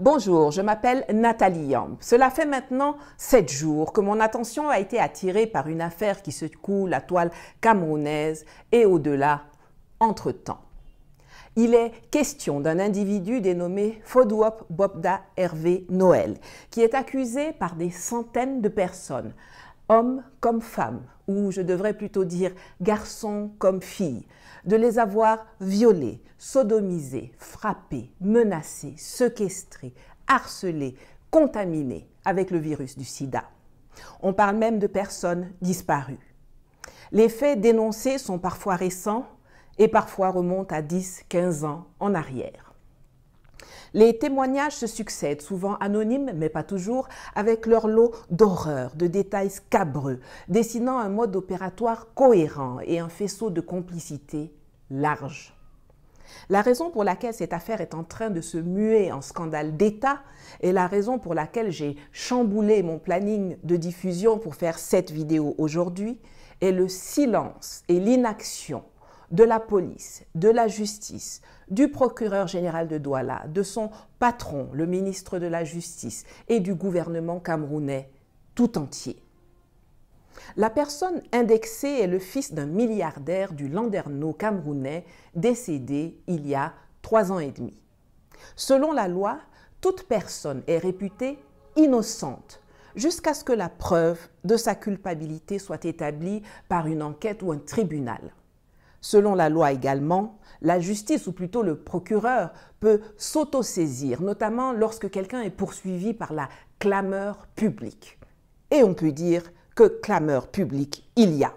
Bonjour, je m'appelle Nathalie yam Cela fait maintenant sept jours que mon attention a été attirée par une affaire qui secoue la toile camerounaise et au-delà, entre-temps. Il est question d'un individu dénommé Fodwop Bobda Hervé Noël, qui est accusé par des centaines de personnes, hommes comme femmes, ou je devrais plutôt dire garçons comme filles, de les avoir violés, sodomisés, frappés, menacés, séquestrés, harcelés, contaminés avec le virus du sida. On parle même de personnes disparues. Les faits dénoncés sont parfois récents et parfois remontent à 10-15 ans en arrière. Les témoignages se succèdent, souvent anonymes, mais pas toujours, avec leur lot d'horreurs, de détails scabreux, dessinant un mode opératoire cohérent et un faisceau de complicité large. La raison pour laquelle cette affaire est en train de se muer en scandale d'État et la raison pour laquelle j'ai chamboulé mon planning de diffusion pour faire cette vidéo aujourd'hui est le silence et l'inaction de la police, de la justice, du procureur général de Douala, de son patron, le ministre de la Justice, et du gouvernement camerounais tout entier. La personne indexée est le fils d'un milliardaire du Landerneau camerounais décédé il y a trois ans et demi. Selon la loi, toute personne est réputée innocente jusqu'à ce que la preuve de sa culpabilité soit établie par une enquête ou un tribunal. Selon la loi également, la justice, ou plutôt le procureur, peut s'autosaisir, notamment lorsque quelqu'un est poursuivi par la clameur publique. Et on peut dire que clameur publique il y a.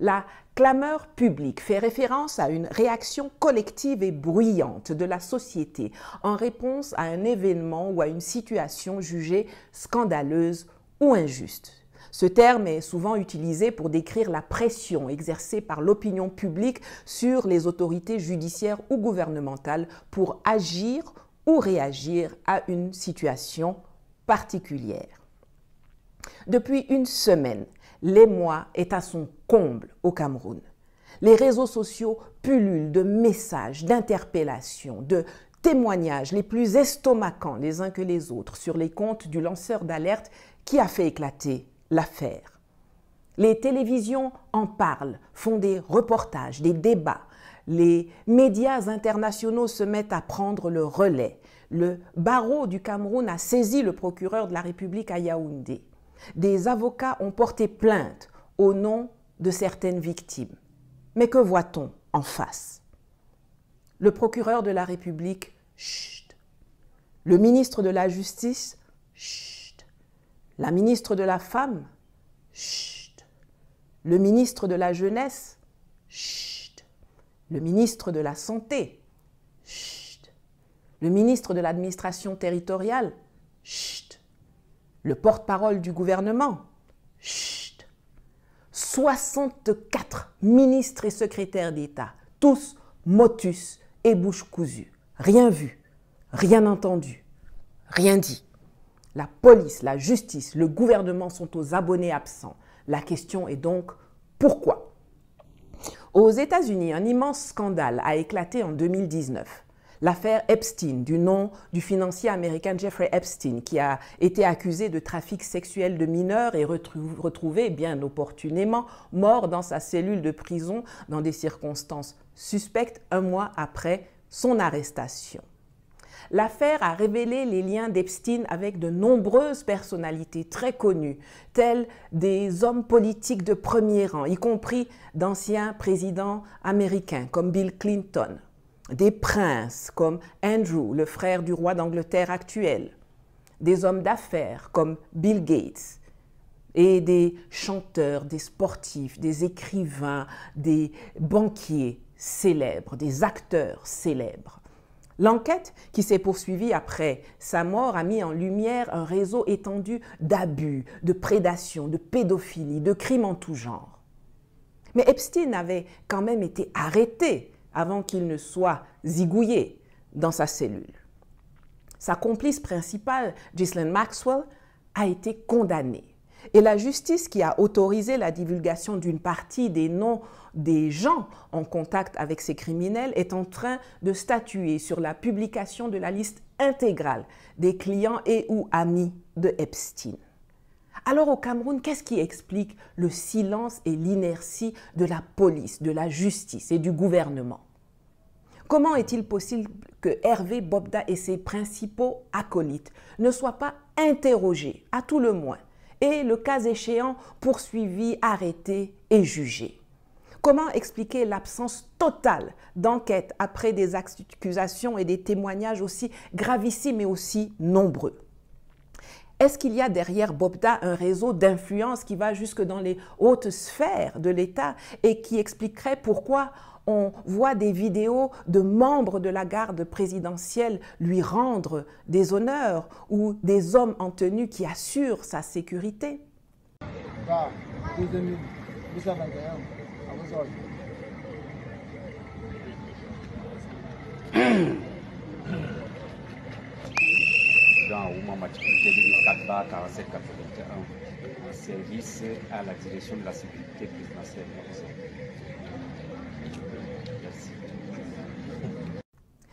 La clameur publique fait référence à une réaction collective et bruyante de la société en réponse à un événement ou à une situation jugée scandaleuse ou injuste. Ce terme est souvent utilisé pour décrire la pression exercée par l'opinion publique sur les autorités judiciaires ou gouvernementales pour agir ou réagir à une situation particulière. Depuis une semaine, l'émoi est à son comble au Cameroun. Les réseaux sociaux pullulent de messages, d'interpellations, de témoignages les plus estomacants les uns que les autres sur les comptes du lanceur d'alerte qui a fait éclater l'affaire. Les télévisions en parlent, font des reportages, des débats. Les médias internationaux se mettent à prendre le relais. Le barreau du Cameroun a saisi le procureur de la République à Yaoundé. Des avocats ont porté plainte au nom de certaines victimes. Mais que voit-on en face Le procureur de la République, chut. Le ministre de la Justice, chut la ministre de la Femme, chut. le ministre de la Jeunesse, chut. le ministre de la Santé, chut. le ministre de l'Administration territoriale, chut, le porte-parole du gouvernement, chut, 64 ministres et secrétaires d'État, tous motus et bouche cousue, rien vu, rien entendu, rien dit. La police, la justice, le gouvernement sont aux abonnés absents. La question est donc pourquoi Aux États-Unis, un immense scandale a éclaté en 2019. L'affaire Epstein, du nom du financier américain Jeffrey Epstein, qui a été accusé de trafic sexuel de mineurs et retrouvé bien opportunément mort dans sa cellule de prison dans des circonstances suspectes un mois après son arrestation. L'affaire a révélé les liens d'Epstein avec de nombreuses personnalités très connues, telles des hommes politiques de premier rang, y compris d'anciens présidents américains comme Bill Clinton, des princes comme Andrew, le frère du roi d'Angleterre actuel, des hommes d'affaires comme Bill Gates, et des chanteurs, des sportifs, des écrivains, des banquiers célèbres, des acteurs célèbres. L'enquête qui s'est poursuivie après sa mort a mis en lumière un réseau étendu d'abus, de prédation, de pédophilie, de crimes en tout genre. Mais Epstein avait quand même été arrêté avant qu'il ne soit zigouillé dans sa cellule. Sa complice principale, Ghislaine Maxwell, a été condamnée. Et la justice qui a autorisé la divulgation d'une partie des noms des gens en contact avec ces criminels est en train de statuer sur la publication de la liste intégrale des clients et ou amis de Epstein. Alors au Cameroun, qu'est-ce qui explique le silence et l'inertie de la police, de la justice et du gouvernement Comment est-il possible que Hervé Bobda et ses principaux acolytes ne soient pas interrogés, à tout le moins et, le cas échéant, poursuivi, arrêté et jugé. Comment expliquer l'absence totale d'enquête après des accusations et des témoignages aussi gravissimes et aussi nombreux est-ce qu'il y a derrière Bobda un réseau d'influence qui va jusque dans les hautes sphères de l'État et qui expliquerait pourquoi on voit des vidéos de membres de la garde présidentielle lui rendre des honneurs ou des hommes en tenue qui assurent sa sécurité. Bah,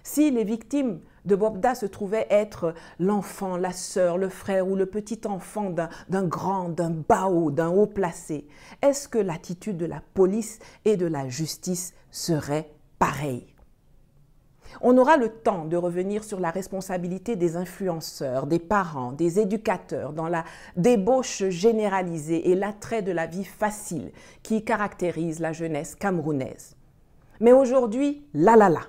Si les victimes de Bobda se trouvaient être l'enfant, la sœur, le frère ou le petit enfant d'un grand, d'un bao, d'un haut placé. Est-ce que l'attitude de la police et de la justice serait pareille on aura le temps de revenir sur la responsabilité des influenceurs, des parents, des éducateurs dans la débauche généralisée et l'attrait de la vie facile qui caractérise la jeunesse camerounaise. Mais aujourd'hui, la la la,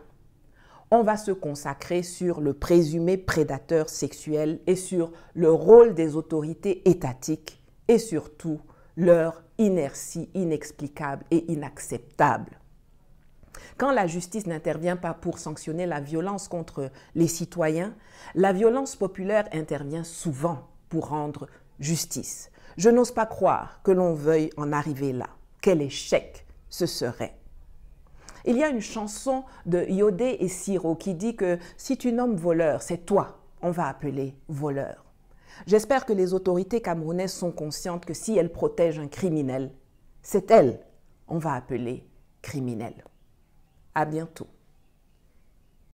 on va se consacrer sur le présumé prédateur sexuel et sur le rôle des autorités étatiques et surtout leur inertie inexplicable et inacceptable. Quand la justice n'intervient pas pour sanctionner la violence contre les citoyens, la violence populaire intervient souvent pour rendre justice. Je n'ose pas croire que l'on veuille en arriver là. Quel échec ce serait. Il y a une chanson de Yodé et Siro qui dit que si tu nommes voleur, c'est toi, on va appeler voleur. J'espère que les autorités camerounaises sont conscientes que si elles protègent un criminel, c'est elles on va appeler criminel. À bientôt.